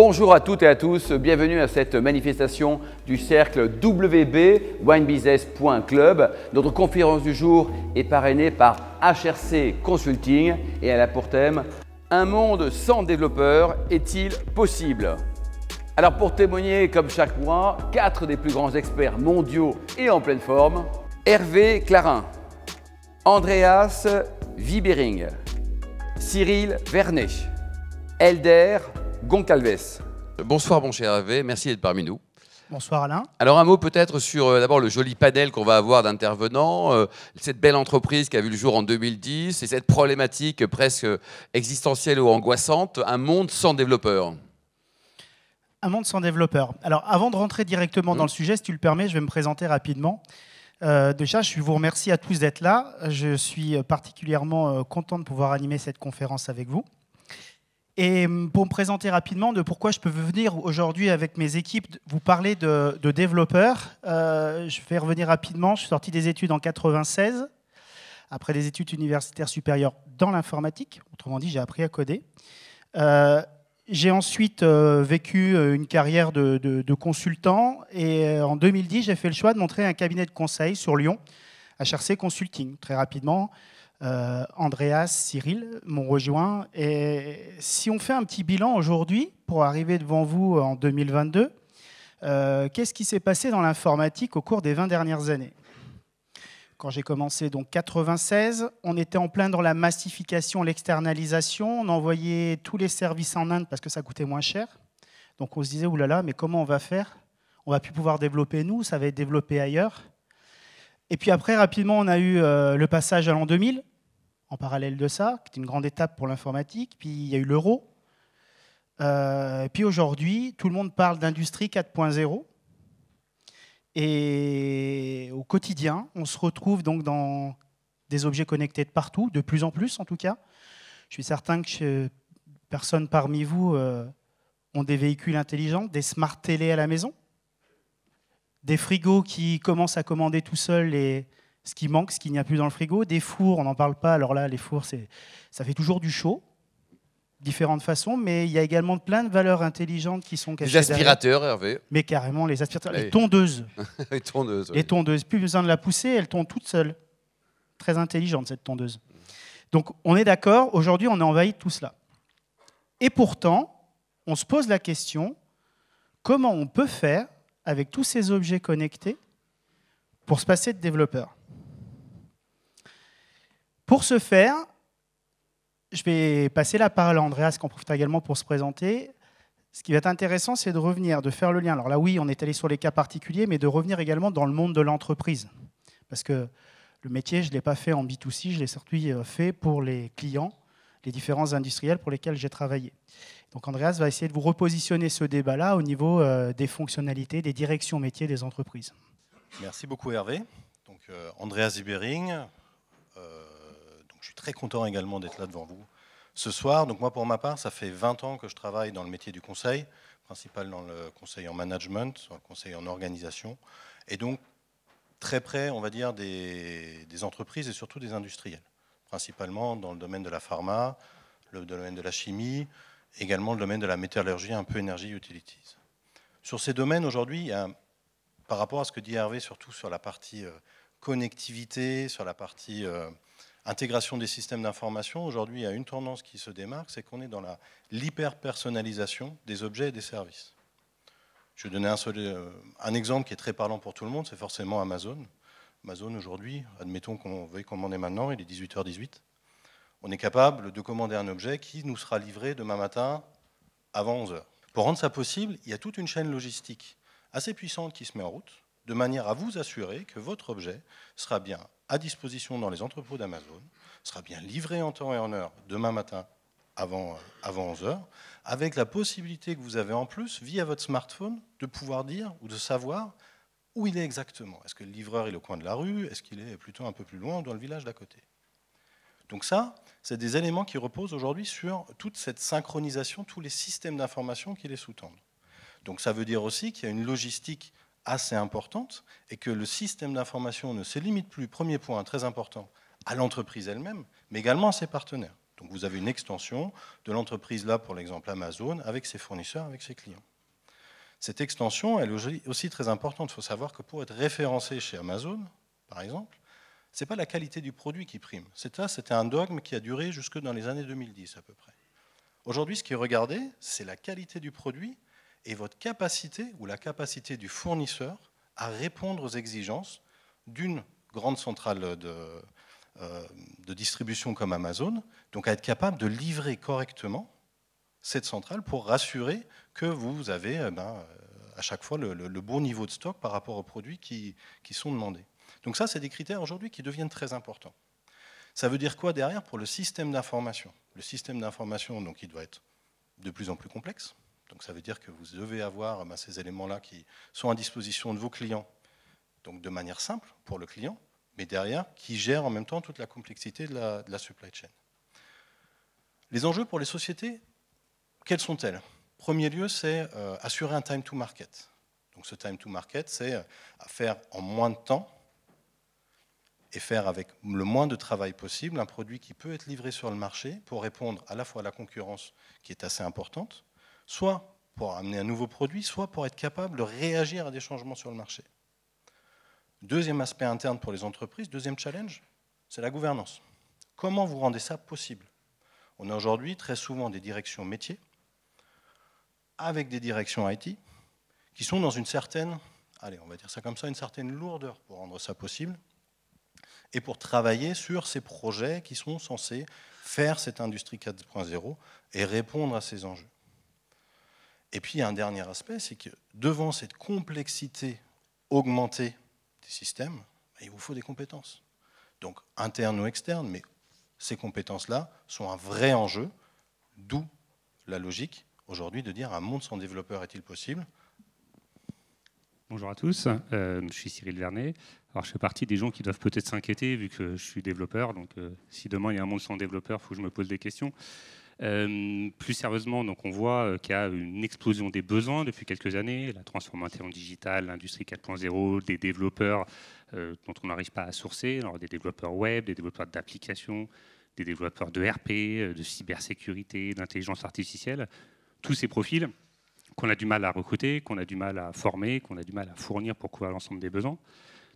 Bonjour à toutes et à tous, bienvenue à cette manifestation du cercle WB winebusiness.club. Notre conférence du jour est parrainée par HRC Consulting et elle a pour thème Un monde sans développeurs est-il possible Alors pour témoigner comme chaque mois, quatre des plus grands experts mondiaux et en pleine forme, Hervé Clarin, Andreas Vibering, Cyril Vernet, Elder Goncalves. Bonsoir, bon cher Hervé. Merci d'être parmi nous. Bonsoir Alain. Alors un mot peut-être sur euh, d'abord le joli panel qu'on va avoir d'intervenants, euh, cette belle entreprise qui a vu le jour en 2010 et cette problématique presque existentielle ou angoissante, un monde sans développeurs. Un monde sans développeurs. Alors avant de rentrer directement dans mmh. le sujet, si tu le permets, je vais me présenter rapidement. Euh, déjà, je vous remercie à tous d'être là. Je suis particulièrement content de pouvoir animer cette conférence avec vous. Et mm, pour me présenter rapidement de pourquoi je peux venir aujourd'hui avec mes équipes vous parler de, développeurs, euh, je vais revenir rapidement. Je suis sorti des études en 96, après des études universitaires supérieures dans l'informatique. Autrement dit, j'ai appris à coder. Euh, j'ai ensuite euh, vécu une carrière de, de consultant et en 2010, j'ai fait le choix de montrer un cabinet de conseil sur Lyon, HRC Consulting, très rapidement. Euh, Andreas, Cyril m'ont rejoint. Et si on fait un petit bilan aujourd'hui, pour arriver devant vous en 2022, euh, qu'est-ce qui s'est passé dans l'informatique au cours des 20 dernières années quand j'ai commencé, donc 96, on était en plein dans la massification, l'externalisation. On envoyait tous les services en Inde parce que ça coûtait moins cher. Donc on se disait, oulala, mais comment on va faire On va plus pouvoir développer nous, ça va être développé ailleurs. Et puis après, rapidement, on a eu euh, le passage à l'an 2000, en parallèle de ça, qui est une grande étape pour l'informatique. Puis il y a eu l'euro. Euh, et puis aujourd'hui, tout le monde parle d'industrie 4.0. Et au quotidien, on se retrouve donc dans des objets connectés de partout, de plus en plus en tout cas. Je suis certain que personne parmi vous a euh, ont des véhicules intelligents, des smart télé à la maison des frigos qui commencent à commander tout seuls les, ce qui manque, ce qu'il n'y a plus dans le frigo, des fours, on n'en parle pas, alors là, les fours, ça fait toujours du chaud, différentes façons, mais il y a également plein de valeurs intelligentes qui sont cachées. Les aspirateurs, Hervé. Mais carrément, les aspirateurs, les tondeuses. les tondeuses. Les tondeuses, plus besoin de la pousser, elle tondent toute seule. Très intelligente, cette tondeuse. Donc, on est d'accord, aujourd'hui, on est envahi de tout cela. Et pourtant, on se pose la question, comment on peut faire avec tous ces objets connectés pour se passer de développeur. Pour ce faire, je vais passer la parole à Andreas, qui en profite également pour se présenter. Ce qui va être intéressant, c'est de revenir, de faire le lien. Alors là, oui, on est allé sur les cas particuliers, mais de revenir également dans le monde de l'entreprise. Parce que le métier, je ne l'ai pas fait en B2C, je l'ai surtout euh, fait pour les clients les différents industriels pour lesquels j'ai travaillé. Donc Andreas va essayer de vous repositionner ce débat-là au niveau euh, des fonctionnalités, des directions métiers des entreprises. Merci beaucoup Hervé. Donc euh, Andreas Ibering, euh, donc je suis très content également d'être là devant vous ce soir. Donc moi pour ma part, ça fait 20 ans que je travaille dans le métier du conseil, principal dans le conseil en management, dans le conseil en organisation, et donc très près, on va dire, des entreprises et surtout des industriels principalement dans le domaine de la pharma, le domaine de la chimie, également le domaine de la métallurgie, un peu énergie utilities. Sur ces domaines, aujourd'hui, par rapport à ce que dit Hervé, surtout sur la partie euh, connectivité, sur la partie euh, intégration des systèmes d'information, aujourd'hui, il y a une tendance qui se démarque, c'est qu'on est dans l'hyper-personnalisation des objets et des services. Je vais donner un, euh, un exemple qui est très parlant pour tout le monde, c'est forcément Amazon. Amazon aujourd'hui, admettons qu'on veuille commander maintenant, il est 18h18, on est capable de commander un objet qui nous sera livré demain matin avant 11h. Pour rendre ça possible, il y a toute une chaîne logistique assez puissante qui se met en route, de manière à vous assurer que votre objet sera bien à disposition dans les entrepôts d'Amazon, sera bien livré en temps et en heure demain matin avant, euh, avant 11h, avec la possibilité que vous avez en plus, via votre smartphone, de pouvoir dire ou de savoir où il est exactement. Est-ce que le livreur est au coin de la rue Est-ce qu'il est plutôt un peu plus loin dans le village d'à côté Donc ça, c'est des éléments qui reposent aujourd'hui sur toute cette synchronisation, tous les systèmes d'information qui les sous-tendent. Donc ça veut dire aussi qu'il y a une logistique assez importante et que le système d'information ne se limite plus, premier point très important, à l'entreprise elle-même, mais également à ses partenaires. Donc vous avez une extension de l'entreprise là, pour l'exemple Amazon, avec ses fournisseurs, avec ses clients. Cette extension, elle est aussi très importante. Il faut savoir que pour être référencé chez Amazon, par exemple, ce n'est pas la qualité du produit qui prime. C'était un dogme qui a duré jusque dans les années 2010 à peu près. Aujourd'hui, ce qui est regardé, c'est la qualité du produit et votre capacité ou la capacité du fournisseur à répondre aux exigences d'une grande centrale de euh, distribution comme Amazon, donc à être capable de livrer correctement cette centrale pour rassurer que vous avez eh ben, euh, à chaque fois le, bon niveau de stock par rapport aux produits qui, sont demandés. Donc ça, c'est des critères aujourd'hui qui deviennent très importants. Ça veut dire quoi derrière pour le système d'information Le système d'information, donc, il doit être de plus en plus complexe. Donc ça veut dire que vous devez avoir eh ben, ces éléments-là qui sont à disposition de vos clients, donc de manière simple pour le client, mais derrière qui gère en même temps toute la complexité de la supply chain. Les enjeux pour les sociétés, quelles sont-elles Premier lieu, c'est euh, assurer un time to market. Donc ce time to market, c'est euh, faire en moins de temps et faire avec le moins de travail possible un produit qui peut être livré sur le marché pour répondre à la fois à la concurrence qui est assez importante, soit pour amener un nouveau produit, soit pour être capable de réagir à des changements sur le marché. Deuxième aspect interne pour les entreprises, deuxième challenge, c'est la gouvernance. Comment vous rendez ça possible On a aujourd'hui très souvent des directions métiers avec des directions IT qui sont dans une certaine, allez, on va dire ça comme ça, une certaine lourdeur pour rendre ça possible et pour travailler sur ces projets qui sont censés faire cette industrie 4.0 et répondre à ces enjeux. Et puis, un dernier aspect, c'est que devant cette complexité augmentée des systèmes, bah, il vous faut des compétences. Donc, internes ou externes, mais ces compétences-là sont un vrai enjeu, d'où la logique aujourd'hui de dire un monde sans développeur est-il possible Bonjour à tous, euh, je suis Cyril Vernet. Alors, je fais partie des gens qui doivent peut-être s'inquiéter vu que je suis développeur. Donc, euh, si demain il y a un monde sans développeur, il faut que je me pose des questions. Euh, plus sérieusement, donc, on voit qu'il y a une explosion des besoins depuis quelques années, la transformation digitale, l'industrie 4.0, des développeurs dont on n'arrive pas à sourcer, alors des développeurs web, des développeurs d'applications, des développeurs de RP, de cybersécurité, d'intelligence artificielle tous ces profils qu'on a du mal à recruter, qu'on a du mal à former, qu'on a du mal à fournir pour couvrir l'ensemble des besoins.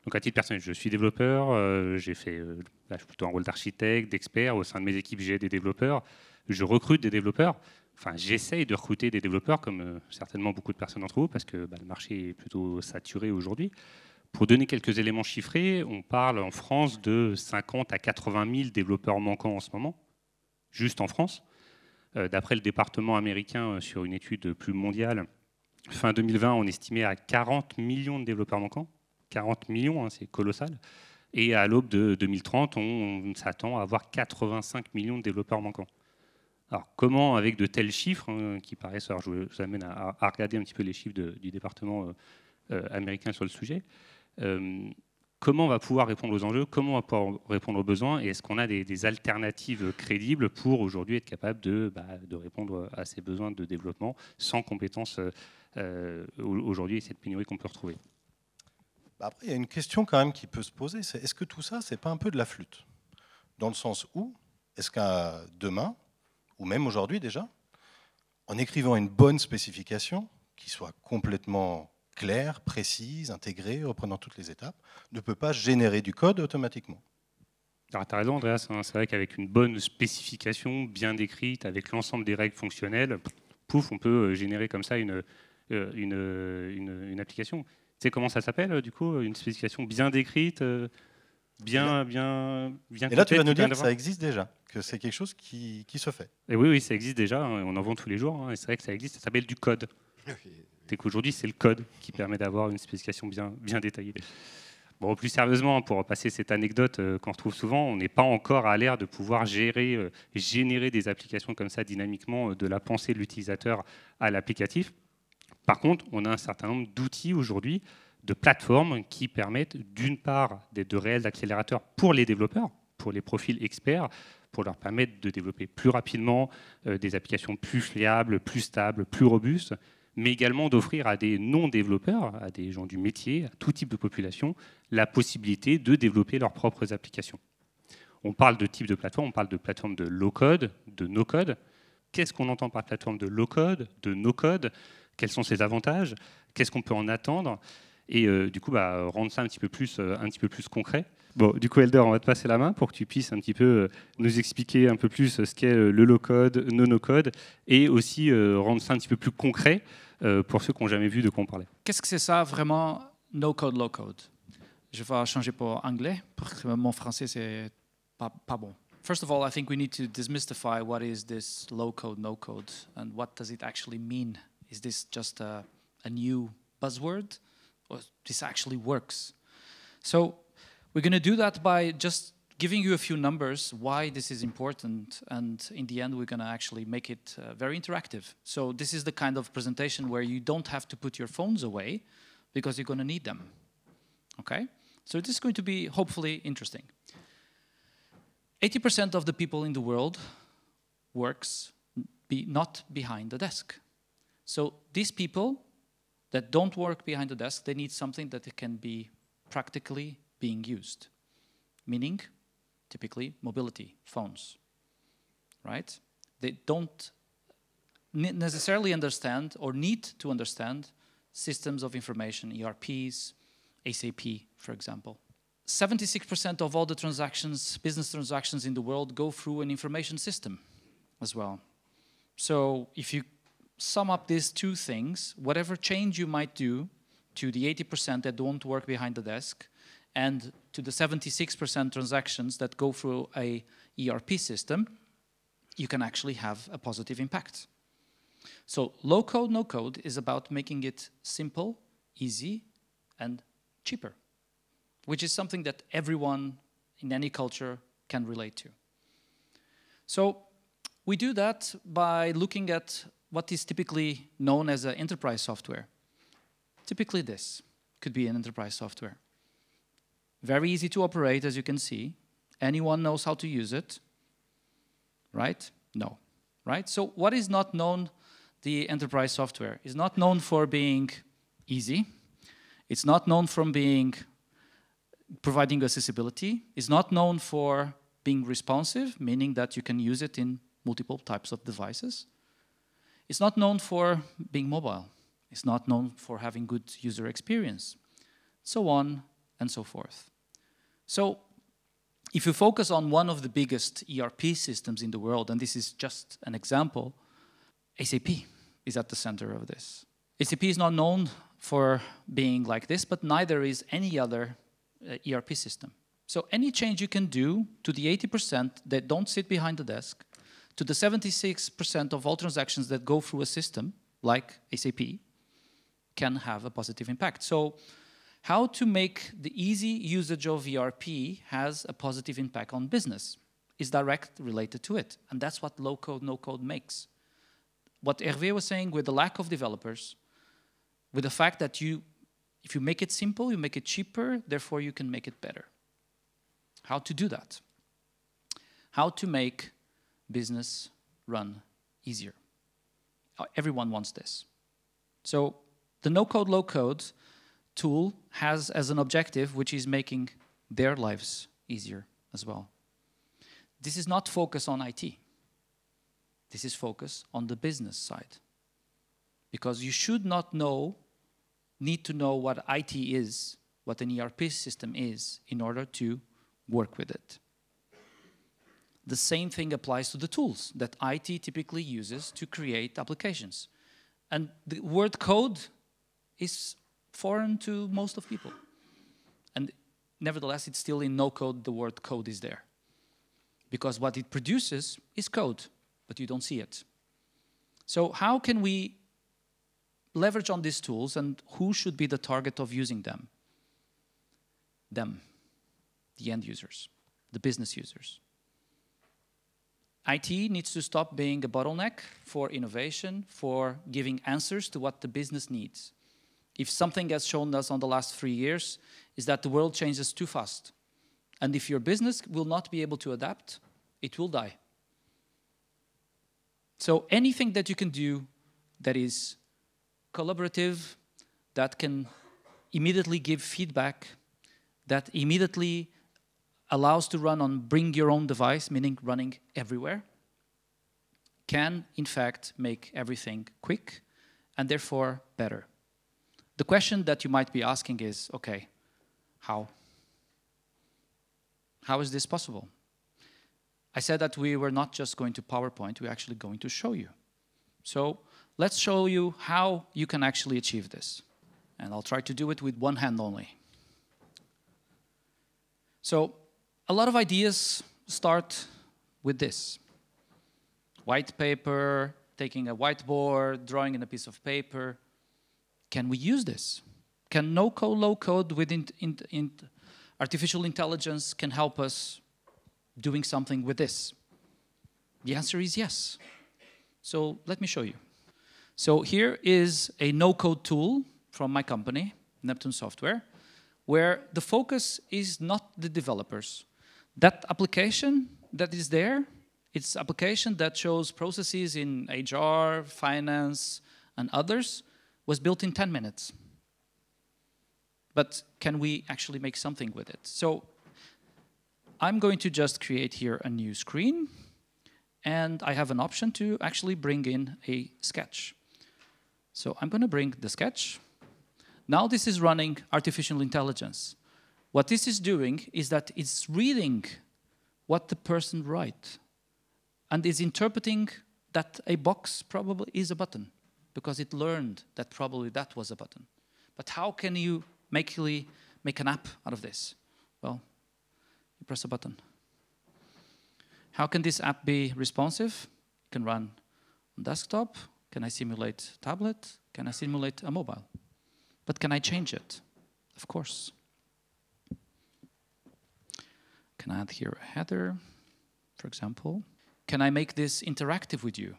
Donc à titre personnel, je suis développeur, euh, j'ai fait euh, plutôt un rôle d'architecte, d'expert. Au sein de mes équipes, j'ai des développeurs. Je recrute des développeurs. Enfin, j'essaye de recruter des développeurs, comme euh, certainement beaucoup de personnes entre vous, parce que bah, le marché est plutôt saturé aujourd'hui. Pour donner quelques éléments chiffrés, on parle en France de 50 à 80 000 développeurs manquants en ce moment, juste en France. Euh, d'après le département américain, euh, sur une étude plus mondiale, fin 2020, on estimait à 40 millions de développeurs manquants. 40 millions, hein, c'est colossal. Et à l'aube de 2030, on, s'attend à avoir 85 millions de développeurs manquants. Alors comment, avec de tels chiffres, hein, qui paraissent, alors je vous amène à, regarder un petit peu les chiffres du département euh, américain sur le sujet, comment on va pouvoir répondre aux enjeux, comment on va pouvoir répondre aux besoins, et est-ce qu'on a des, alternatives crédibles pour aujourd'hui être capable bah, de, répondre à ces besoins de développement sans compétences euh, aujourd'hui et cette pénurie qu'on peut retrouver. Bah, après, il y a une question quand même qui peut se poser, c'est est-ce que tout ça, c'est pas un peu de la flûte Dans le sens où, est-ce qu'à demain, ou même aujourd'hui déjà, en écrivant une bonne spécification, qui soit complètement claire, précise, intégrée, reprenant toutes les étapes, ne peut pas générer du code automatiquement. Alors, ah, tu as raison, Andreas, hein, c'est vrai qu'avec une bonne spécification, bien décrite, avec l'ensemble des règles fonctionnelles, pouf, on peut euh, générer comme ça une, euh, euh, une, une, application. Tu sais comment ça s'appelle, du coup, une spécification bien décrite Bien, bien, bien. Et là, tu vas nous dire que ça existe déjà, que c'est quelque chose qui, se fait. Et eh oui, oui, ça existe déjà. Hein, on en vend tous les jours. Hein, et c'est vrai que ça existe. Ça s'appelle du code. C'est qu'aujourd'hui, c'est le code qui permet d'avoir une spécification bien, bien détaillée. Bon, plus sérieusement, pour passer cette anecdote euh, qu'on retrouve souvent, on n'est pas encore à l'ère de pouvoir gérer, euh, générer des applications comme ça dynamiquement euh, de la pensée de l'utilisateur à l'applicatif. Par contre, on a un certain nombre d'outils aujourd'hui, de plateformes qui permettent d'une part d'être de réels accélérateurs pour les développeurs, pour les profils experts, pour leur permettre de développer plus rapidement des applications plus fiables, plus stables, plus robustes, mais également d'offrir à des non-développeurs, à des gens du métier, à tout type de population, la possibilité de développer leurs propres applications. On parle de type de plateforme, on parle de plateforme de low-code, de no-code. Qu'est-ce qu'on entend par plateforme de low-code, de no-code Quels sont ses avantages Qu'est-ce qu'on peut en attendre Et euh, du coup, bah, rendre ça un euh, un petit peu plus concret. Bon, du coup, Elder, on va te passer la main pour que tu puisses un petit peu euh, nous expliquer un peu plus euh, ce qu'est euh, le low-code, le no-code, et aussi rendre ça un petit peu plus concret pour ceux qui n'ont jamais vu de quoi on parlait. Qu'est-ce que c'est ça vraiment, no-code, low-code Je vais changer pour anglais, parce que mon français, c'est pas, pas bon. First of all, I think we need to demystify what is this low-code, no-code, and what does it actually mean? Is this just a, a new buzzword, or does this actually works? So We're going to do that by just giving you a few numbers why this is important and in the end we're going to actually make it uh, very interactive. So this is the kind of presentation where you don't have to put your phones away because you're going to need them. Okay? So this is going to be hopefully interesting. 80% of the people in the world works be not behind the desk. So these people that don't work behind the desk, they need something that can be practically being used, meaning typically mobility phones, right? They don't necessarily understand or need to understand systems of information, ERPs, ACP, for example. 76% of all the transactions, business transactions in the world go through an information system as well. So if you sum up these two things, whatever change you might do to the 80% that don't work behind the desk and to the 76% transactions that go through a ERP system, you can actually have a positive impact. So low code, no code is about making it simple, easy, and cheaper, which is something that everyone in any culture can relate to. So we do that by looking at what is typically known as an enterprise software. Typically this could be an enterprise software. Very easy to operate, as you can see. Anyone knows how to use it, right? No, right? So what is not known, the enterprise software, is not known for being easy. It's not known from being providing accessibility. It's not known for being responsive, meaning that you can use it in multiple types of devices. It's not known for being mobile. It's not known for having good user experience, so on and so forth. So if you focus on one of the biggest ERP systems in the world, and this is just an example, SAP is at the center of this. SAP is not known for being like this, but neither is any other uh, ERP system. So any change you can do to the 80% that don't sit behind the desk, to the 76% of all transactions that go through a system like SAP, can have a positive impact. So how to make the easy usage of ERP has a positive impact on business is direct related to it. And that's what low code, no code makes. What Hervé was saying with the lack of developers, with the fact that you, if you make it simple, you make it cheaper, therefore you can make it better. How to do that? How to make business run easier. Uh, everyone wants this. So the no code, low code tool has as an objective, which is making their lives easier as well. This is not focus on IT. This is focus on the business side. Because you should not know, need to know what IT is, what an ERP system is, in order to work with it. The same thing applies to the tools that IT typically uses to create applications. And the word code is foreign to most of people. And nevertheless, it's still in no code, the word code is there. Because what it produces is code, but you don't see it. So how can we leverage on these tools and who should be the target of using them? Them, the end users, the business users. IT needs to stop being a bottleneck for innovation, for giving answers to what the business needs if something has shown us on the last three years, is that the world changes too fast. And if your business will not be able to adapt, it will die. So anything that you can do that is collaborative, that can immediately give feedback, that immediately allows to run on bring your own device, meaning running everywhere, can in fact make everything quick and therefore better. The question that you might be asking is okay, how? How is this possible? I said that we were not just going to PowerPoint, we're actually going to show you. So let's show you how you can actually achieve this. And I'll try to do it with one hand only. So a lot of ideas start with this. White paper, taking a whiteboard, drawing in a piece of paper, can we use this? Can no-code, low-code with in, in, in artificial intelligence can help us doing something with this? The answer is yes. So let me show you. So here is a no-code tool from my company, Neptune Software, where the focus is not the developers. That application that is there, it's application that shows processes in HR, finance, and others, was built in 10 minutes. But can we actually make something with it? So I'm going to just create here a new screen and I have an option to actually bring in a sketch. So I'm going to bring the sketch. Now this is running artificial intelligence. What this is doing is that it's reading what the person write and is interpreting that a box probably is a button because it learned that probably that was a button. But how can you make, make an app out of this? Well, you press a button. How can this app be responsive? It can run on desktop. Can I simulate tablet? Can I simulate a mobile? But can I change it? Of course. Can I add here a header, for example? Can I make this interactive with you?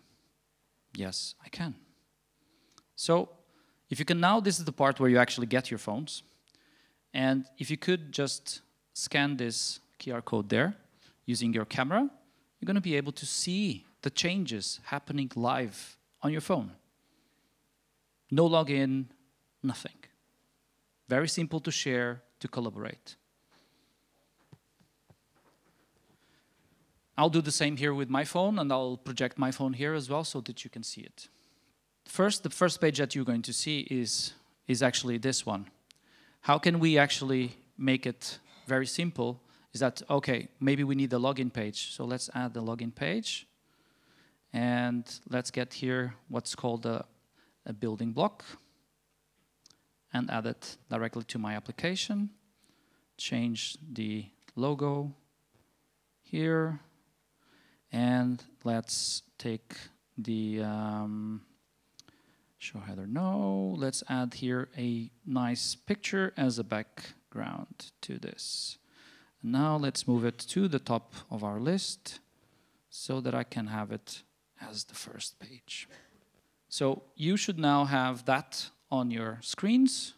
Yes, I can. So if you can now, this is the part where you actually get your phones. And if you could just scan this QR code there using your camera, you're going to be able to see the changes happening live on your phone. No login, nothing. Very simple to share, to collaborate. I'll do the same here with my phone, and I'll project my phone here as well so that you can see it first, the first page that you're going to see is, is actually this one. How can we actually make it very simple? Is that, okay, maybe we need the login page. So let's add the login page. And let's get here what's called a, a building block and add it directly to my application. Change the logo here. And let's take the um, Show Heather. no. Let's add here a nice picture as a background to this. And now let's move it to the top of our list so that I can have it as the first page. So you should now have that on your screens.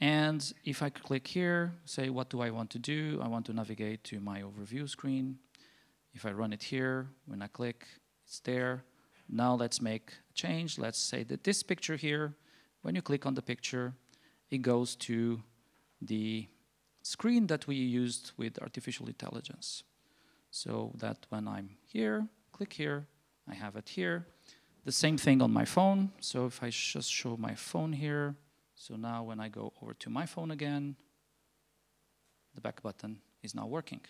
And if I click here, say, what do I want to do? I want to navigate to my overview screen. If I run it here, when I click, it's there. Now let's make a change. Let's say that this picture here, when you click on the picture, it goes to the screen that we used with artificial intelligence. So that when I'm here, click here, I have it here. The same thing on my phone. So if I just show my phone here, so now when I go over to my phone again, the back button is now working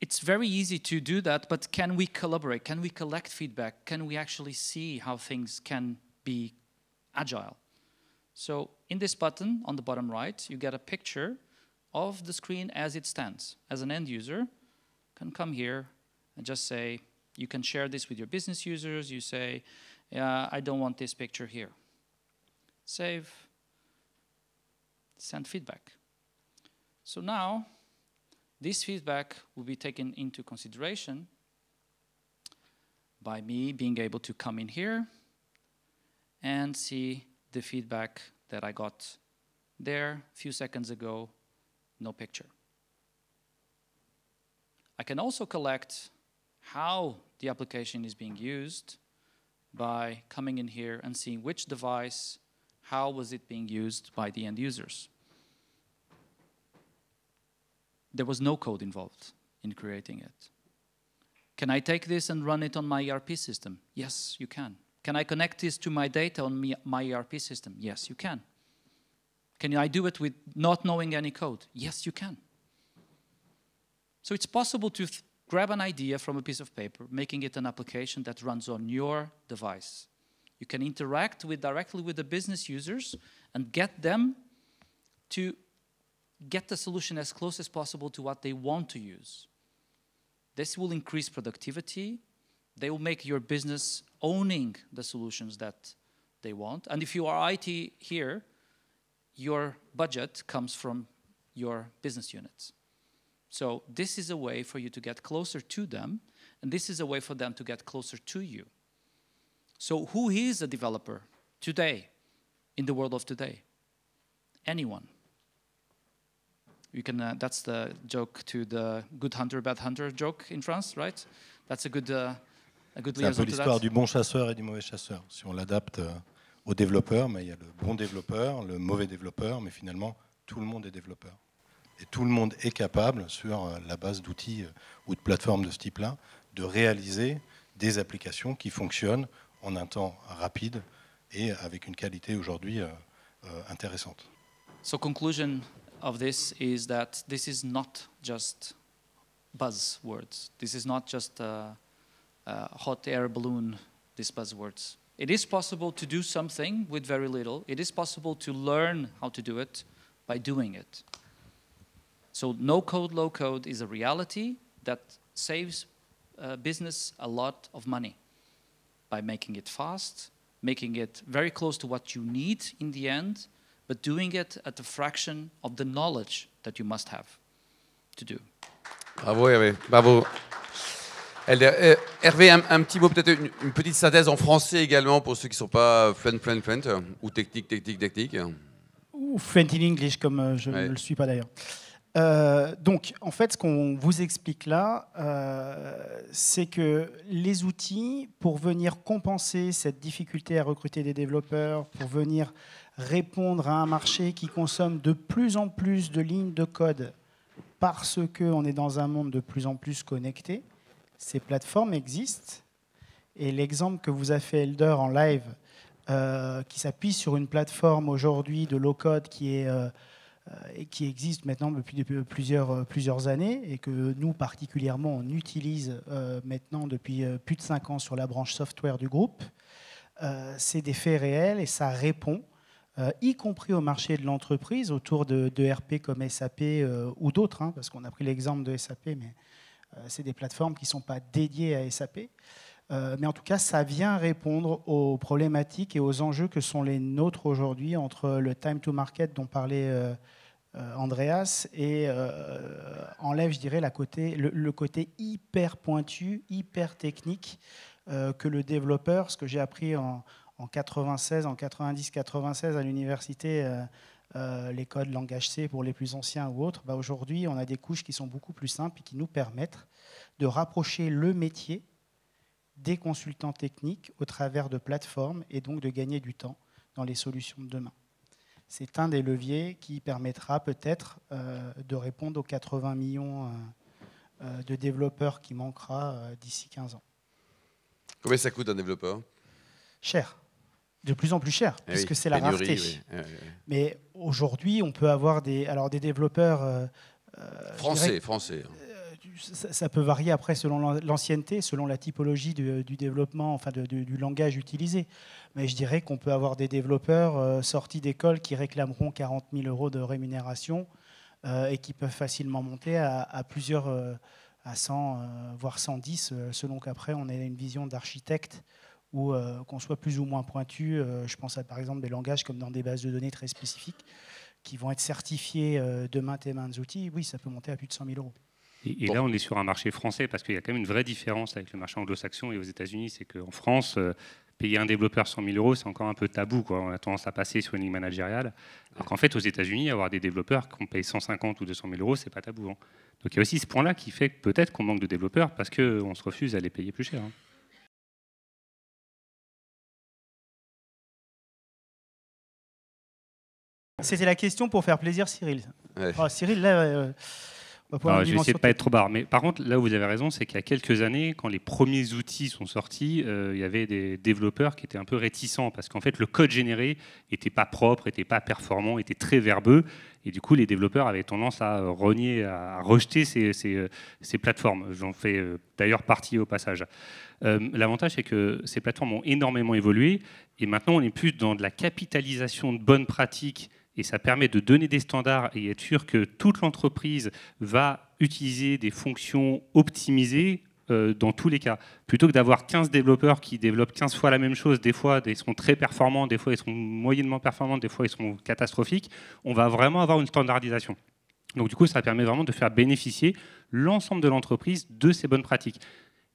it's very easy to do that, but can we collaborate? Can we collect feedback? Can we actually see how things can be agile? So in this button on the bottom right, you get a picture of the screen as it stands. As an end user, can come here and just say, you can share this with your business users. You say, yeah, I don't want this picture here. Save, send feedback. So now this feedback will be taken into consideration by me being able to come in here and see the feedback that I got there a few seconds ago, no picture. I can also collect how the application is being used by coming in here and seeing which device, how was it being used by the end users there was no code involved in creating it. Can I take this and run it on my ERP system? Yes, you can. Can I connect this to my data on my ERP system? Yes, you can. Can I do it with not knowing any code? Yes, you can. So it's possible to grab an idea from a piece of paper, making it an application that runs on your device. You can interact with, directly with the business users and get them to get the solution as close as possible to what they want to use. This will increase productivity. They will make your business owning the solutions that they want. And if you are IT here, your budget comes from your business units. So this is a way for you to get closer to them, and this is a way for them to get closer to you. So who is a developer today, in the world of today? Anyone. C'est un peu l'histoire du bon chasseur et du mauvais chasseur. Si on l'adapte aux euh, au développeur, mais il y a le bon développeur, le mauvais développeur, mais finalement tout le monde est développeur. Et tout le monde est capable, sur euh, la base d'outils euh, ou de plateformes de ce type-là, de réaliser des applications qui fonctionnent en un temps rapide et avec une qualité aujourd'hui intéressante. So conclusion, of this is that this is not just buzzwords. This is not just a, a hot air balloon, these buzzwords. It is possible to do something with very little. It is possible to learn how to do it by doing it. So no code, low code is a reality that saves uh, business a lot of money by making it fast, making it very close to what you need in the end, but doing it at a fraction of the knowledge that you must have to do. Bravo, Hervé. Bravo. Euh, Hervé, un, petit mot, peut-être une, petite synthèse en français également pour ceux qui ne sont pas euh, fluent, fluent, fluent, euh, ou technique, technique, technique. Ou fluent in English, comme je ne le suis pas d'ailleurs. donc, en fait, ce qu'on vous explique là, c'est que les outils, pour venir compenser cette difficulté à recruter des développeurs, pour venir répondre à un marché qui consomme de plus en plus de lignes de code parce qu'on est dans un monde de plus en plus connecté. Ces plateformes existent. Et l'exemple que vous a fait Elder en live, euh, qui s'appuie sur une plateforme aujourd'hui de low-code qui, est, euh, qui existe maintenant depuis, plusieurs, euh, plusieurs, années et que nous particulièrement on utilise euh, maintenant depuis plus de 5 ans sur la branche software du groupe, c'est des faits réels et ça répond euh, y compris au marché de l'entreprise, autour de, de, RP comme SAP euh, ou d'autres, hein, parce qu'on a pris l'exemple de SAP, mais euh, c'est des plateformes qui ne sont pas dédiées à SAP. mais en tout cas, ça vient répondre aux problématiques et aux enjeux que sont les nôtres aujourd'hui entre le time to market dont parlait Andreas et enlève, je dirais, la côté, le, côté hyper pointu, hyper technique que le développeur, ce que j'ai appris en, en 96, en 90-96 à l'université euh, euh, les codes langage C pour les plus anciens ou autres, bah, aujourd'hui on a des couches qui sont beaucoup plus simples et qui nous permettent de rapprocher le métier des consultants techniques au travers de plateformes et donc de gagner du temps dans les solutions de demain. C'est un des leviers qui permettra peut-être euh, de répondre aux 80 millions de développeurs qui manquera d'ici 15 ans. Combien ça coûte un développeur Cher de plus en plus cher, eh puisque c'est la rareté. Mais aujourd'hui, on peut avoir des, alors des développeurs... Euh, euh, français, français. Euh, ça, peut varier après selon l'ancienneté, selon la typologie du, développement, enfin du, langage utilisé. Mais je dirais qu'on peut avoir des développeurs sortis d'école qui réclameront 40 000 euros de rémunération et qui peuvent facilement monter à, plusieurs, à 100, voire 110, selon qu'après on ait une vision d'architecte ou euh, qu'on soit plus ou moins pointu. Euh, je pense à par exemple des langages comme dans des bases de données très spécifiques qui vont être certifiés euh, de main et maintes outils. Oui, ça peut monter à plus de 100 000 euros. Et, là, on est sur un marché français parce qu'il y a quand même une vraie différence avec le marché anglo-saxon et aux États-Unis. C'est qu'en France, payer un développeur 100 000 euros, c'est encore un peu tabou. Quoi. On a tendance à passer sur une ligne managériale. Alors qu'en fait, aux États-Unis, avoir des développeurs qu'on paye 150 ou 200 000 euros, c'est pas tabou. Hein. Donc il y a aussi ce point-là qui fait peut-être qu'on manque de développeurs parce qu'on se refuse à les payer plus cher. Hein. C'était la question pour faire plaisir Cyril. Ah, Cyril, là, euh, je vais essayer de pas être trop barre. Mais par contre, là où vous avez raison, c'est qu'il y a quelques années, quand les premiers outils sont sortis, euh, il y avait des développeurs qui étaient un peu réticents parce qu'en fait, le code généré n'était pas propre, n'était pas performant, était très verbeux. Et du coup, les développeurs avaient tendance à renier, à rejeter ces, euh, plateformes. J'en fais d'ailleurs partie au passage. L'avantage, c'est que ces plateformes ont énormément évolué. Et maintenant, on est plus dans de la capitalisation de bonnes pratiques et ça permet de donner des standards et être sûr que toute l'entreprise va utiliser des fonctions optimisées euh, dans tous les cas. Plutôt que d'avoir 15 développeurs qui développent 15 fois la même chose, des fois ils seront très performants, des fois ils seront moyennement performants, des fois ils seront catastrophiques, on va vraiment avoir une standardisation. Donc du coup, ça permet vraiment de faire bénéficier l'ensemble de l'entreprise de ces bonnes pratiques.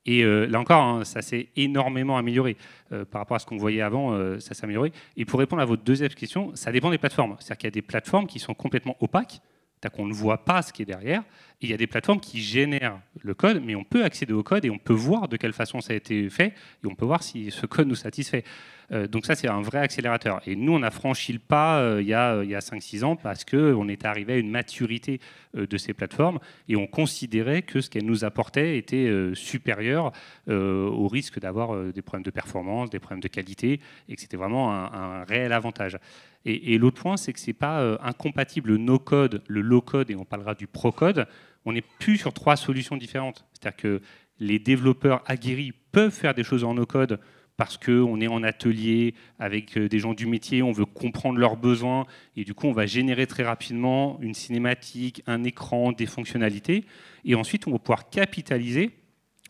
Et euh, là encore, hein, ça s'est énormément amélioré euh, par rapport à ce qu'on voyait avant, euh, ça s'est amélioré. Et pour répondre à votre deuxième question, ça dépend des plateformes. C'est-à-dire qu'il y a des plateformes qui sont complètement opaques, qu'on ne voit pas ce qui est derrière. il y a des plateformes qui génèrent le code, mais on peut accéder au code et on peut voir de quelle façon ça a été fait, et on peut voir si ce code nous satisfait. Euh, donc ça, c'est un vrai accélérateur. Et nous, on a franchi le pas euh, il y a, il a 5-6 ans parce qu'on est arrivé à une maturité euh, de ces plateformes, et on considérait que ce qu'elles nous apportaient était supérieur au risque d'avoir des problèmes de performance, des problèmes de qualité, et que c'était vraiment un réel avantage. Et, l'autre point, c'est que ce n'est pas euh, incompatible le no-code, le low-code, et on parlera du pro-code. On n'est plus sur trois solutions différentes. C'est-à-dire que les développeurs aguerris peuvent faire des choses en no-code parce qu'on est en atelier avec euh, des gens du métier, on veut comprendre leurs besoins, et du coup, on va générer très rapidement une cinématique, un écran, des fonctionnalités. Et ensuite, on va pouvoir capitaliser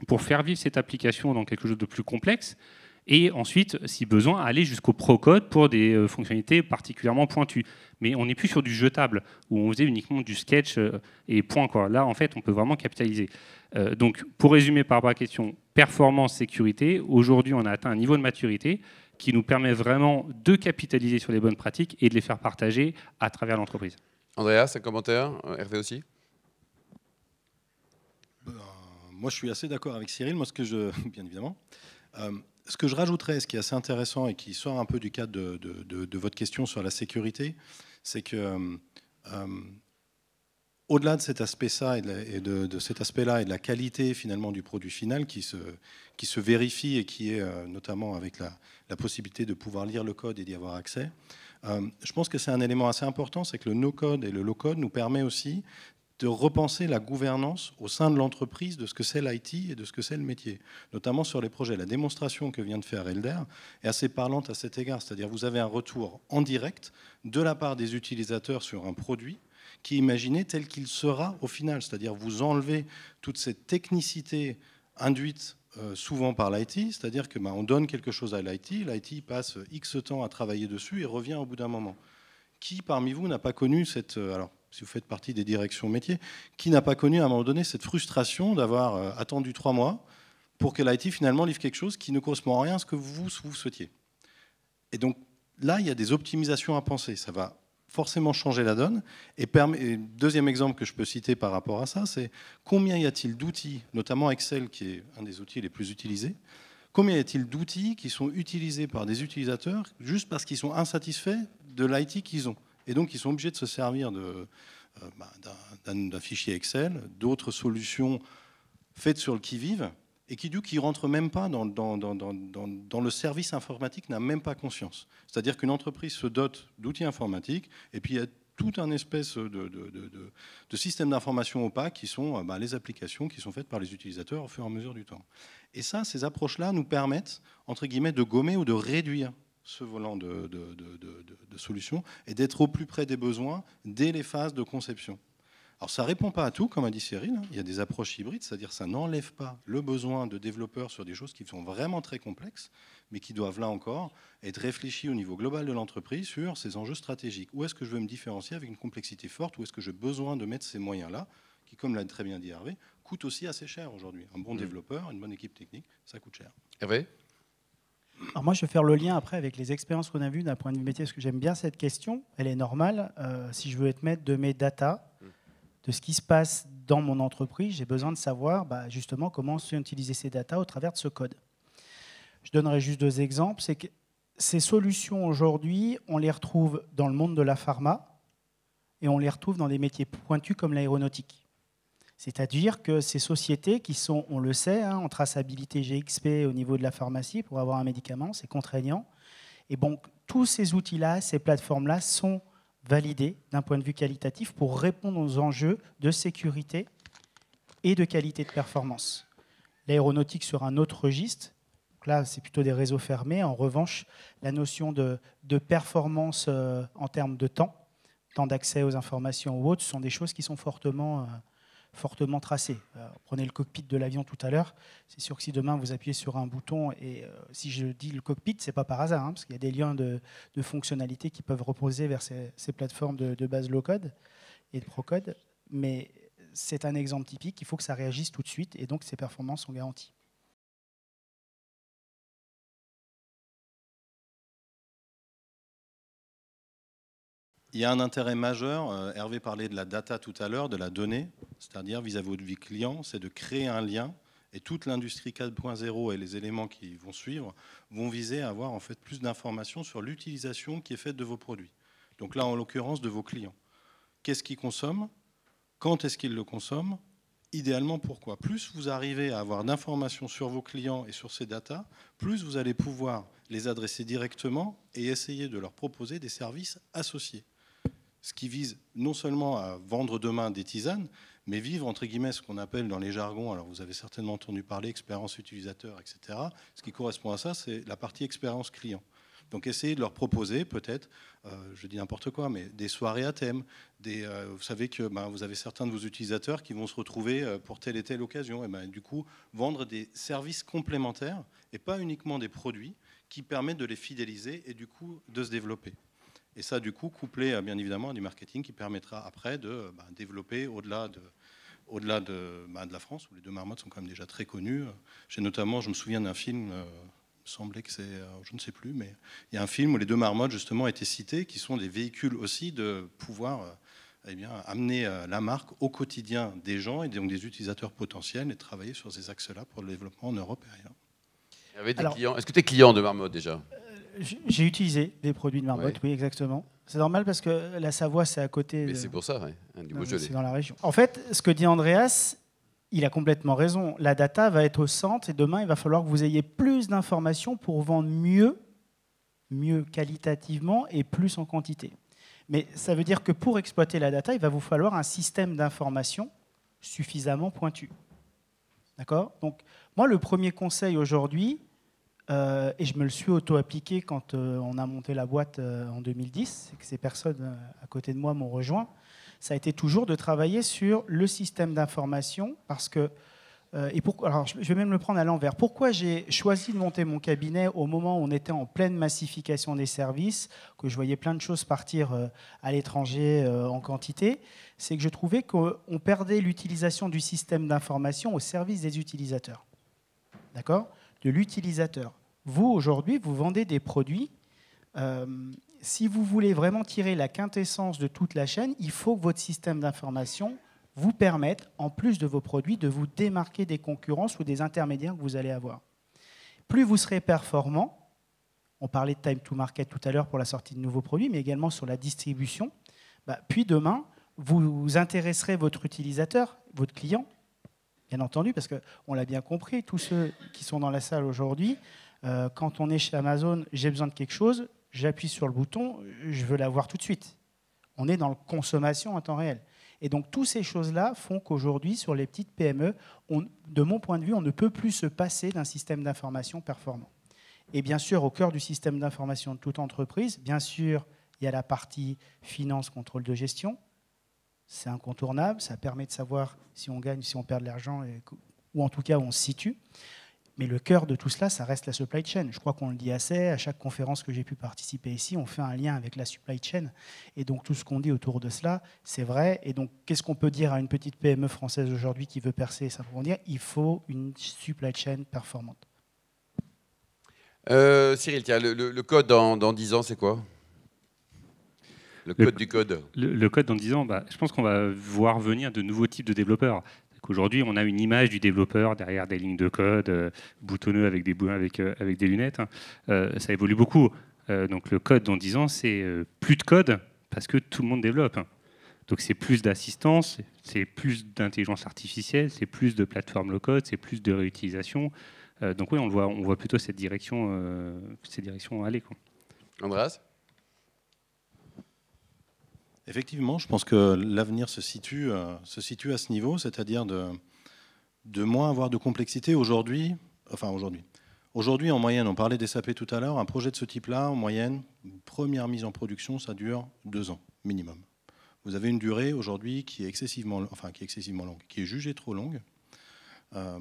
pour faire vivre cette application dans quelque chose de plus complexe et ensuite, si besoin, aller jusqu'au pro-code pour des euh, fonctionnalités particulièrement pointues. Mais on n'est plus sur du jetable, où on faisait uniquement du sketch euh, et point. Quoi. Là, en fait, on peut vraiment capitaliser. Euh, donc, pour résumer par rapport la question performance, sécurité, aujourd'hui, on a atteint un niveau de maturité qui nous permet vraiment de capitaliser sur les bonnes pratiques et de les faire partager à travers l'entreprise. Andrea, un commentaire Hervé aussi ben, Moi, je suis assez d'accord avec Cyril. Moi, ce que je... Bien évidemment ce que je rajouterais, ce qui est assez intéressant et qui sort un peu du cadre de, votre question sur la sécurité, c'est que euh, euh, au-delà de cet aspect-là et, de, la, cet aspect-là et de la qualité finalement du produit final qui se, qui se vérifie et qui est euh, notamment avec la, la, possibilité de pouvoir lire le code et d'y avoir accès, je pense que c'est un élément assez important, c'est que le no-code et le low-code nous permet aussi de repenser la gouvernance au sein de l'entreprise de ce que c'est l'IT et de ce que c'est le métier, notamment sur les projets. La démonstration que vient de faire Elder est assez parlante à cet égard, c'est-à-dire vous avez un retour en direct de la part des utilisateurs sur un produit qui est imaginé tel qu'il sera au final, c'est-à-dire vous enlevez toute cette technicité induite euh, souvent par l'IT, c'est-à-dire que ben, on donne quelque chose à l'IT, l'IT passe X temps à travailler dessus et revient au bout d'un moment. Qui parmi vous n'a pas connu cette... Euh, alors, si vous faites partie des directions métiers, qui n'a pas connu à un moment donné cette frustration d'avoir euh, attendu trois mois pour que l'IT finalement livre quelque chose qui ne correspond à rien à ce que vous, souhaitiez. Et donc là, il y a des optimisations à penser. Ça va forcément changer la donne. Et, et deuxième exemple que je peux citer par rapport à ça, c'est combien y a-t-il d'outils, notamment Excel, qui est un des outils les plus utilisés, combien y a-t-il d'outils qui sont utilisés par des utilisateurs juste parce qu'ils sont insatisfaits de l'IT qu'ils ont et donc, ils sont obligés de se servir euh, bah, d'un fichier Excel, d'autres solutions faites sur le qui-vive, et qui, du qui ne rentrent même pas dans, le service informatique, n'a même pas conscience. C'est-à-dire qu'une entreprise se dote d'outils informatiques, et puis il y a tout un espèce de, système d'information opaque qui sont euh, bah, les applications qui sont faites par les utilisateurs au fur et à mesure du temps. Et ça, ces approches-là nous permettent, entre guillemets, de gommer ou de réduire ce volant de, solutions solution et d'être au plus près des besoins dès les phases de conception. Alors ça ne répond pas à tout, comme a dit Cyril, hein. il y a des approches hybrides, c'est-à-dire ça n'enlève pas le besoin de développeurs sur des choses qui sont vraiment très complexes, mais qui doivent là encore être réfléchies au niveau global de l'entreprise sur ces enjeux stratégiques. Où est-ce que je veux me différencier avec une complexité forte Où est-ce que j'ai besoin de mettre ces moyens-là, qui, comme l'a très bien dit Hervé, coûtent aussi assez cher aujourd'hui. Un bon mmh. développeur, une bonne équipe technique, ça coûte cher. Hervé alors moi, je vais faire le lien après avec les expériences qu'on a vues d'un point de vue métier, parce que j'aime bien cette question. Elle est normale. Euh, si je veux être maître de mes data, de ce qui se passe dans mon entreprise, j'ai besoin de savoir bah, justement comment utiliser ces data au travers de ce code. Je donnerai juste deux exemples. C'est que ces solutions aujourd'hui, on les retrouve dans le monde de la pharma et on les retrouve dans des métiers pointus comme l'aéronautique. C'est-à-dire que ces sociétés qui sont, on le sait, hein, en traçabilité GXP au niveau de la pharmacie pour avoir un médicament, c'est contraignant. Et bon, tous ces outils-là, ces plateformes-là sont validés d'un point de vue qualitatif pour répondre aux enjeux de sécurité et de qualité de performance. L'aéronautique sur un autre registre, là c'est plutôt des réseaux fermés. En revanche, la notion de, performance euh, en termes de temps, temps d'accès aux informations ou autres, sont des choses qui sont fortement... Euh, fortement tracé. Euh, prenez le cockpit de l'avion tout à l'heure. C'est sûr que si demain vous appuyez sur un bouton, et euh, si je dis le cockpit, c'est pas par hasard, hein, parce qu'il y a des liens de, fonctionnalités qui peuvent reposer vers ces, plateformes de, de base low-code et de pro-code. Mais c'est un exemple typique, il faut que ça réagisse tout de suite, et donc ces performances sont garanties. Il y a un intérêt majeur, euh, Hervé parlait de la data tout à l'heure, de la donnée, c'est-à-dire vis-à-vis de vie client, c'est de créer un lien et toute l'industrie 4.0 et les éléments qui vont suivre vont viser à avoir en fait plus d'informations sur l'utilisation qui est faite de vos produits. Donc là, en l'occurrence, de vos clients. Qu'est-ce qu'ils consomment Quand est-ce qu'ils le consomment Idéalement, pourquoi Plus vous arrivez à avoir d'informations sur vos clients et sur ces datas, plus vous allez pouvoir les adresser directement et essayer de leur proposer des services associés ce qui vise non seulement à vendre demain des tisanes, mais vivre, entre guillemets, ce qu'on appelle dans les jargons, alors vous avez certainement entendu parler, expérience utilisateur, etc. Ce qui correspond à ça, c'est la partie expérience client. Donc essayer de leur proposer peut-être, euh, je dis n'importe quoi, mais des soirées à thème. Euh, vous savez que ben, vous avez certains de vos utilisateurs qui vont se retrouver euh, pour telle et telle occasion. Et ben, du coup, vendre des services complémentaires et pas uniquement des produits qui permettent de les fidéliser et du coup de se développer. Et ça, du coup, couplé euh, bien évidemment à du marketing qui permettra après de euh, bah, développer au-delà de, au-delà de, bah, de, la France, où les deux marmottes sont quand même déjà très connues. Euh, j'ai notamment, je me souviens d'un film, semblait que c'est, je ne sais plus, mais il y a un film où les deux marmottes justement étaient citées, qui sont des véhicules aussi de pouvoir eh bien, amener la marque au quotidien des gens et donc des utilisateurs potentiels et travailler sur ces axes-là pour le développement en Europe. Est-ce que tu es client de marmotte déjà j'ai utilisé des produits de Marmotte, oui, exactement. C'est normal parce que la Savoie, c'est à côté. Mais c'est pour ça, hein, du Beaujolais. C'est dans la région. En fait, ce que dit Andreas, il a complètement raison. La data va être au centre et demain, il va falloir que vous ayez plus d'informations pour vendre mieux, mieux qualitativement et plus en quantité. Mais ça veut dire que pour exploiter la data, il va vous falloir un système d'information suffisamment pointu. D'accord Donc, moi, le premier conseil aujourd'hui, euh, et je me le suis auto-appliqué quand euh, on a monté la boîte euh, en 2010 et que ces personnes à côté de moi m'ont rejoint. Ça a été toujours de travailler sur le système d'information parce que. et pourquoi, alors, je vais même le prendre à l'envers. Pourquoi j'ai choisi de monter mon cabinet au moment où on était en pleine massification des services, que je voyais plein de choses partir à l'étranger en quantité C'est que je trouvais qu'on perdait l'utilisation du système d'information au service des utilisateurs. D'accord de l'utilisateur. Vous, aujourd'hui, vous vendez des produits. Euh, si vous voulez vraiment tirer la quintessence de toute la chaîne, il faut que votre système d'information vous permette, en plus de vos produits, de vous démarquer des concurrences ou des intermédiaires que vous allez avoir. Plus vous serez performant, on parlait de time to market tout à l'heure pour la sortie de nouveaux produits, mais également sur la distribution, bah, puis demain, vous intéresserez votre utilisateur, votre client, bien entendu, parce qu'on l'a bien compris, tous ceux qui sont dans la salle aujourd'hui, euh, quand on est chez Amazon, j'ai besoin de quelque chose, j'appuie sur le bouton, je veux l'avoir tout de suite. On est dans la consommation en temps réel. Et donc, toutes ces choses-là font qu'aujourd'hui, sur les petites PME, de mon point de vue, on ne peut plus se passer d'un système d'information performant. Et bien sûr, au cœur du système d'information de toute entreprise, bien sûr, il y a la partie finance, contrôle de gestion, c'est incontournable, ça permet de savoir si on gagne, si on perd de l'argent, ou en tout cas où on se situe. Mais le cœur de tout cela, ça reste la supply chain. Je crois qu'on le dit assez. À chaque conférence que j'ai pu participer ici, on fait un lien avec la supply chain. Et donc tout ce qu'on dit autour de cela, c'est vrai. Et donc qu'est-ce qu'on peut dire à une petite PME française aujourd'hui qui veut percer simplement dire il faut une supply chain performante. Euh, Cyril, tiens, le, code dans, dans 10 ans, c'est quoi le code du code. Le, code en disant, bah, je pense qu'on va voir venir de nouveaux types de développeurs. Aujourd'hui, on a une image du développeur derrière des lignes de code, euh, boutonneux avec des, euh, lunettes. Hein. Euh, ça évolue beaucoup. donc le code dans 10 ans, c'est plus de code parce que tout le monde développe. Hein. Donc c'est plus d'assistance, c'est plus d'intelligence artificielle, c'est plus de plateforme low-code, c'est plus de réutilisation. donc oui, on, voit, on voit plutôt cette direction, cette direction aller. Quoi. Andreas Effectivement, je pense que l'avenir se situe, euh, se situe à ce niveau, c'est-à-dire de, moins avoir de complexité aujourd'hui. Enfin, aujourd'hui. Aujourd'hui, en moyenne, on parlait des SAP tout à l'heure, un projet de ce type-là, en moyenne, première mise en production, ça dure deux ans minimum. Vous avez une durée aujourd'hui qui est excessivement, enfin, qui est excessivement longue, qui est jugée trop longue. Euh,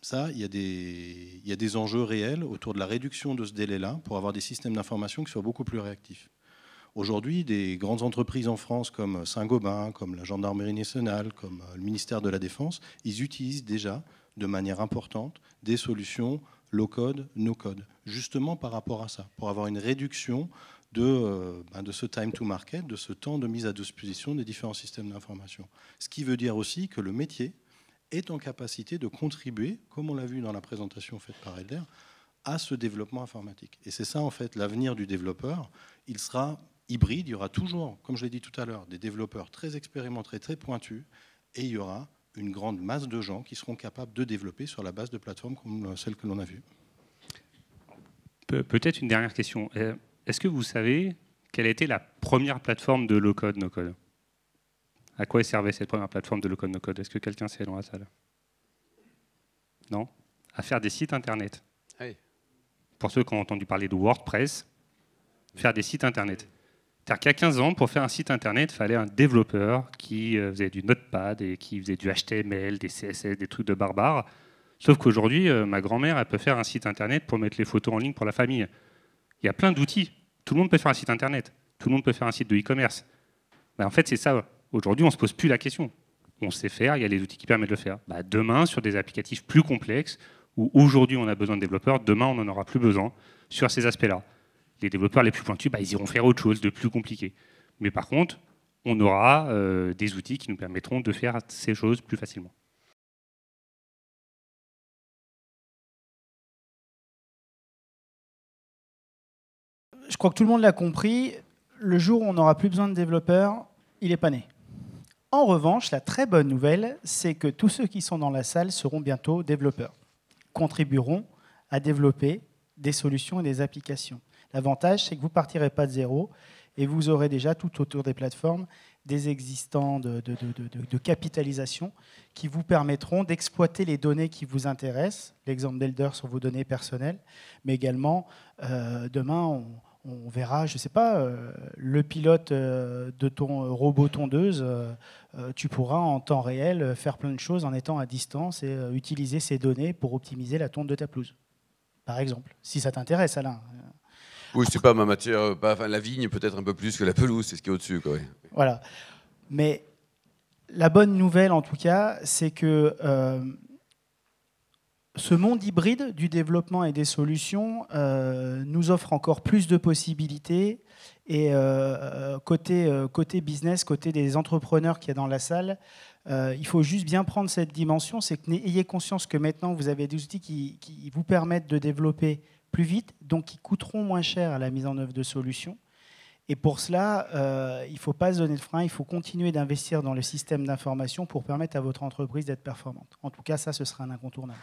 ça, il des, il y a des enjeux réels autour de la réduction de ce délai-là pour avoir des systèmes d'information qui soient beaucoup plus réactifs. Aujourd'hui, des grandes entreprises en France comme Saint-Gobain, comme la Gendarmerie nationale, comme euh, le ministère de la Défense, ils utilisent déjà de manière importante des solutions low-code, no-code, justement par rapport à ça, pour avoir une réduction euh, ben, de, ce time to market, de ce temps de mise à disposition des différents systèmes d'information. Ce qui veut dire aussi que le métier est en capacité de contribuer, comme on l'a vu dans la présentation faite par Elder, à ce développement informatique. Et c'est ça, en fait, l'avenir du développeur. Il sera hybride, il y aura toujours, comme je l'ai dit tout à l'heure, des développeurs très expérimentés, très pointus, et il y aura une grande masse de gens qui seront capables de développer sur la base de plateformes comme celle que l'on a vue. Peut-être une dernière question. Euh, est-ce que vous savez quelle a été la première plateforme de low-code, no-code À quoi servait cette première plateforme de low-code, no-code Est-ce que quelqu'un sait dans la salle Non À faire des sites internet. Ah Pour ceux qui ont entendu parler de WordPress, faire des sites internet. C'est-à-dire qu'à 15 ans, pour faire un site internet, il fallait un développeur qui euh, faisait du Notepad et qui faisait du HTML, des CSS, des trucs de barbares. Sauf qu'aujourd'hui, euh, ma grand-mère, elle peut faire un site internet pour mettre les photos en ligne pour la famille. Il y a plein d'outils. Tout le monde peut faire un site internet. Tout le monde peut faire un site de e-commerce. en fait, c'est ça. Aujourd'hui, on ne se pose plus la question. On sait faire, il y a les outils qui permettent de le faire. Bah, demain, sur des applicatifs plus complexes, où aujourd'hui on a besoin de développeurs, demain on n'en aura plus besoin sur ces aspects-là les développeurs les plus pointus, bah, ils iront faire autre chose de plus compliqué. Mais par contre, on aura euh, des outils qui nous permettront de faire ces choses plus facilement. Je crois que tout le monde l'a compris, le jour où on n'aura plus besoin de développeurs, il n'est pas né. En revanche, la très bonne nouvelle, c'est que tous ceux qui sont dans la salle seront bientôt développeurs, contribueront à développer des solutions et des applications. L'avantage, c'est que vous ne partirez pas de zéro et vous aurez déjà tout autour des plateformes des existants de, capitalisation qui vous permettront d'exploiter les données qui vous intéressent, l'exemple d'Elder sur vos données personnelles, mais également euh, demain, on, verra, je ne sais pas, euh, le pilote euh, de ton robot tondeuse, tu pourras en temps réel faire plein de choses en étant à distance et utiliser ces données pour optimiser la tonte de ta pelouse, par exemple, si ça t'intéresse, Alain. Oui, c'est pas ma matière. Euh, pas, enfin, la vigne peut-être un peu plus que la pelouse, c'est ce qui est au-dessus. Quoi, Voilà. Mais la bonne nouvelle, en tout cas, c'est que euh, ce monde hybride du développement et des solutions euh, nous offre encore plus de possibilités. Et côté, côté business, côté des entrepreneurs qu'il y a dans la salle, il faut juste bien prendre cette dimension, c'est que ayez conscience que maintenant vous avez des outils qui, qui vous permettent de développer plus vite, donc qui coûteront moins cher à la mise en œuvre de solutions. Et pour cela, euh, il ne faut pas se donner de frein, il faut continuer d'investir dans le système d'information pour permettre à votre entreprise d'être performante. En tout cas, ça, ce sera un incontournable.